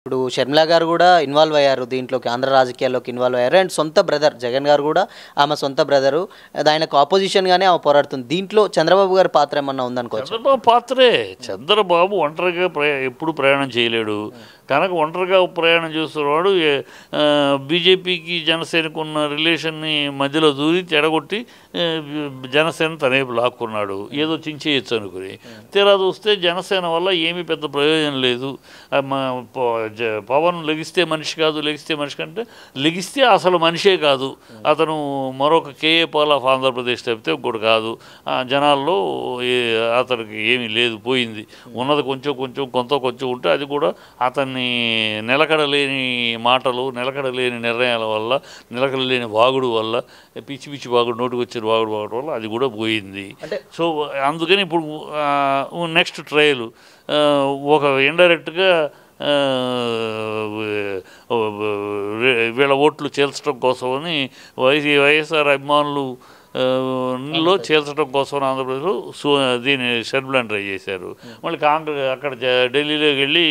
ఇప్పుడు షర్మిల గారు కూడా ఇన్వాల్వ్ అయ్యారు దీంట్లోకి ఆంధ్ర రాజకీయాల్లోకి ఇన్వాల్వ్ అయ్యారు అండ్ సొంత బ్రదర్ జగన్ గారు కూడా ఆమె సొంత బ్రదరు ఆయనకు ఆపోజిషన్గానే ఆమె పోరాడుతుంది దీంట్లో చంద్రబాబు గారి పాత్ర ఏమన్నా ఉందనుకో చంద్రబాబు పాత్రే చంద్రబాబు ఒంటరిగా ఎప్పుడు ప్రయాణం చేయలేడు కనుక ఒంటరిగా ప్రయాణం చేస్తున్నవాడు బీజేపీకి జనసేనకు ఉన్న రిలేషన్ని మధ్యలో దూరి తెడగొట్టి జనసేన తనే లాక్కున్నాడు ఏదో చించేయచ్చు అనుకుని తీరా చూస్తే జనసేన వల్ల ఏమీ పెద్ద ప్రయోజనం లేదు పవన్ లెగిస్తే మనిషి కాదు లెగిస్తే మనిషి కంటే లెగిస్తే అసలు మనిషే కాదు అతను మరొక కేఏ పాల్ ఆఫ్ ఆంధ్రప్రదేశ్ తప్పితే ఒకటి కాదు జనాల్లో అతనికి ఏమీ లేదు పోయింది ఉన్నది కొంచెం కొంచెం కొంత కొంచెం ఉంటే అది కూడా అతన్ని దాని నిలకడలేని మాటలు నిలకడలేని నిర్ణయాల వల్ల నిలకడలేని వాగుడు వల్ల పిచ్చి పిచ్చి వాగుడు నోటుకు వచ్చిన వాగుడు వాగుడు వల్ల అది కూడా పోయింది సో అందుకని ఇప్పుడు నెక్స్ట్ ట్రయలు ఒక ఇండైరెక్ట్గా వీళ్ళ ఓట్లు చేల్చడం కోసమని వైసీ వైఎస్ఆర్ అభిమానులు లో చేర్చడం కోసం ఆంధ్రప్రదేశ్లో దీని షెడ్యూల్ ట్రై చేశారు మళ్ళీ కాంగ్రెస్ అక్కడ ఢిల్లీలోకి వెళ్ళి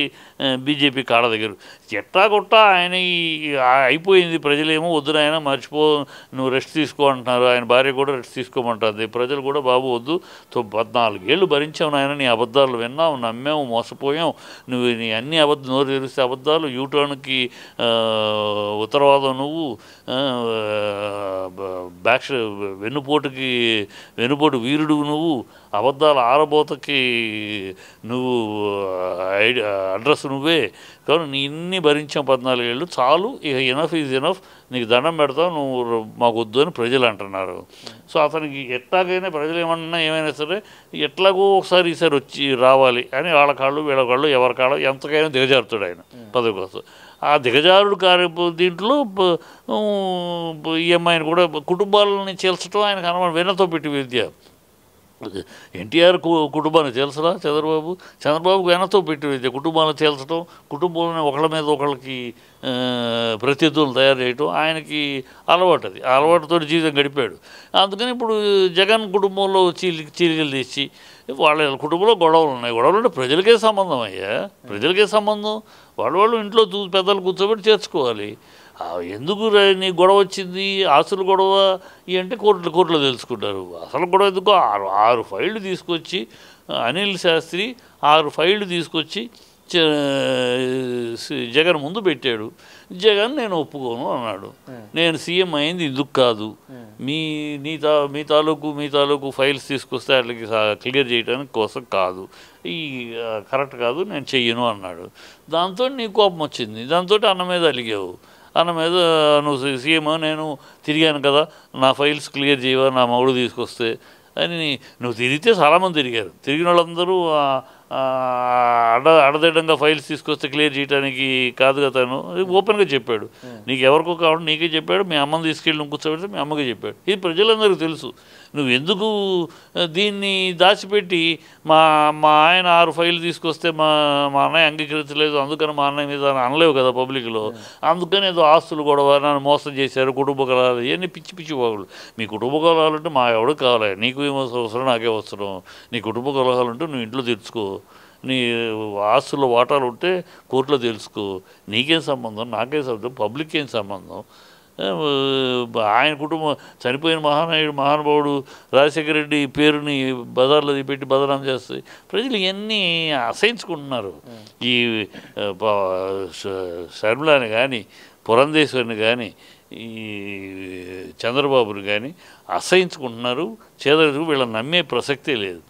బీజేపీ కాడ దగ్గర చెట్టా కొట్ట ఆయన అయిపోయింది ప్రజలేమో వద్దు ఆయన మర్చిపో నువ్వు రెస్ట్ తీసుకో అంటున్నారు ఆయన భార్య కూడా రెస్ట్ తీసుకోమంటుంది ప్రజలు కూడా బాబు వద్దు పద్నాలుగేళ్ళు భరించావు నాయన నీ అబద్ధాలు విన్నావు నమ్మావు మోసపోయాం నువ్వు నీ అన్ని అబద్ధ నోరు తెరిస్తే అబద్ధాలు యూటర్న్కి ఉత్తరవాదం నువ్వు బ్యాక్ వెన్నుపోటుకి వెన్నుపోటు వీరుడు నువ్వు అబద్ధాల ఆరబోతకి నువ్వు అడ్రస్ నువ్వే కానీ నీ ఇన్ని భరించాం పద్నాలుగేళ్ళు చాలు ఇక ఎనఫ్ ఈజ్ ఎనఫ్ నీకు దండం పెడతావు నువ్వు మాకు వద్దు అని ప్రజలు అంటున్నారు సో అతనికి ఎట్లాగైనా ప్రజలు ఏమన్నా ఏమైనా సరే ఎట్లాగో ఒకసారి ఈసారి వచ్చి రావాలి అని వాళ్ళ కాళ్ళు వీళ్ళ కాళ్ళు ఎవరి కాళ్ళు ఎంతకైనా దిగజారుతాడు ఆయన పదవి కోసం ఆ దిగజారుడు కార్య దీంట్లో ఈఎంఐని కూడా కుటుంబాలని చేల్చడం ఆయన అనమాట వెన్నతో పెట్టి విద్య ఎన్టీఆర్ కుటుంబాన్ని తెలుసరా చంద్రబాబు చంద్రబాబు వెనతో పెట్టి కుటుంబాన్ని తేల్చడం కుటుంబంలోనే ఒకళ్ళ మీద ఒకళ్ళకి ప్రతినిధులు తయారు చేయటం ఆయనకి అలవాటు అది అలవాటుతో జీవితం గడిపాడు అందుకని ఇప్పుడు జగన్ కుటుంబంలో చీలి చీలికలు తీసి వాళ్ళ కుటుంబంలో గొడవలు ఉన్నాయి గొడవలు అంటే ప్రజలకే సంబంధం అయ్యా ప్రజలకే సంబంధం వాళ్ళు వాళ్ళు ఇంట్లో పెద్దలు కూర్చోబెట్టి చేర్చుకోవాలి ఎందుకు నీ గొడవ వచ్చింది ఆస్తుల గొడవ అంటే కోర్టులు కోర్టులో తెలుసుకుంటారు అసలు గొడవ ఎందుకు ఆరు ఆరు ఫైళ్ళు తీసుకొచ్చి అనిల్ శాస్త్రి ఆరు ఫైళ్ళు తీసుకొచ్చి జగన్ ముందు పెట్టాడు జగన్ నేను ఒప్పుకోను అన్నాడు నేను సీఎం అయింది ఇందుకు కాదు మీ నీ తా మీ తాలూకు మీ తాలూకు ఫైల్స్ తీసుకొస్తే వాళ్ళకి క్లియర్ చేయడానికి కోసం కాదు ఈ కరెక్ట్ కాదు నేను చెయ్యను అన్నాడు దాంతో నీ కోపం వచ్చింది దాంతో అన్న మీద అలిగావు అన్న మీద నువ్వు సీఎం నేను తిరిగాను కదా నా ఫైల్స్ క్లియర్ చేయవా నా మౌడు తీసుకొస్తే అని నువ్వు తిరిగితే చాలామంది తిరిగారు తిరిగిన వాళ్ళందరూ అడ అడదడంగా ఫైల్స్ తీసుకొస్తే క్లియర్ చేయడానికి కాదు కదా తను ఓపెన్గా చెప్పాడు నీకు ఎవరికో కావడం నీకే చెప్పాడు మీ అమ్మని తీసుకెళ్ళి కూర్చోబెడితే మీ అమ్మకే చెప్పాడు ఇది ప్రజలందరికీ తెలుసు నువ్వు ఎందుకు దీన్ని దాచిపెట్టి మా మా ఆయన ఆరు ఫైల్ తీసుకొస్తే మా మా అన్నయ్య అంగీకరించలేదు అందుకని మా అన్నయ్య మీద అనలేవు కదా పబ్లిక్లో అందుకని ఏదో ఆస్తులు గొడవ నన్ను మోసం చేశారు కుటుంబ కళాలు ఇవన్నీ పిచ్చి పిచ్చి పోగలు మీ కుటుంబ అంటే మా ఎవడు కావాలి నీకు ఏమో అవసరం నాకే అవసరం నీ కుటుంబ కలహాలు ఉంటే నువ్వు ఇంట్లో తెచ్చుకో నీ ఆస్తుల వాటాలు ఉంటే కోర్టులో తెలుసుకో నీకేం సంబంధం నాకేం సంబంధం పబ్లిక్ ఏం సంబంధం ఆయన కుటుంబం చనిపోయిన మహానాయుడు మహానుభావుడు రాజశేఖర రెడ్డి పేరుని బజార్లో పెట్టి బదనాం చేస్తే ప్రజలు ఇవన్నీ అసహించుకుంటున్నారు ఈ శర్మలాని కానీ పురంధేశ్వరిని కానీ ఈ చంద్రబాబుని కానీ అసహించుకుంటున్నారు చేదరికి వీళ్ళని నమ్మే ప్రసక్తే లేదు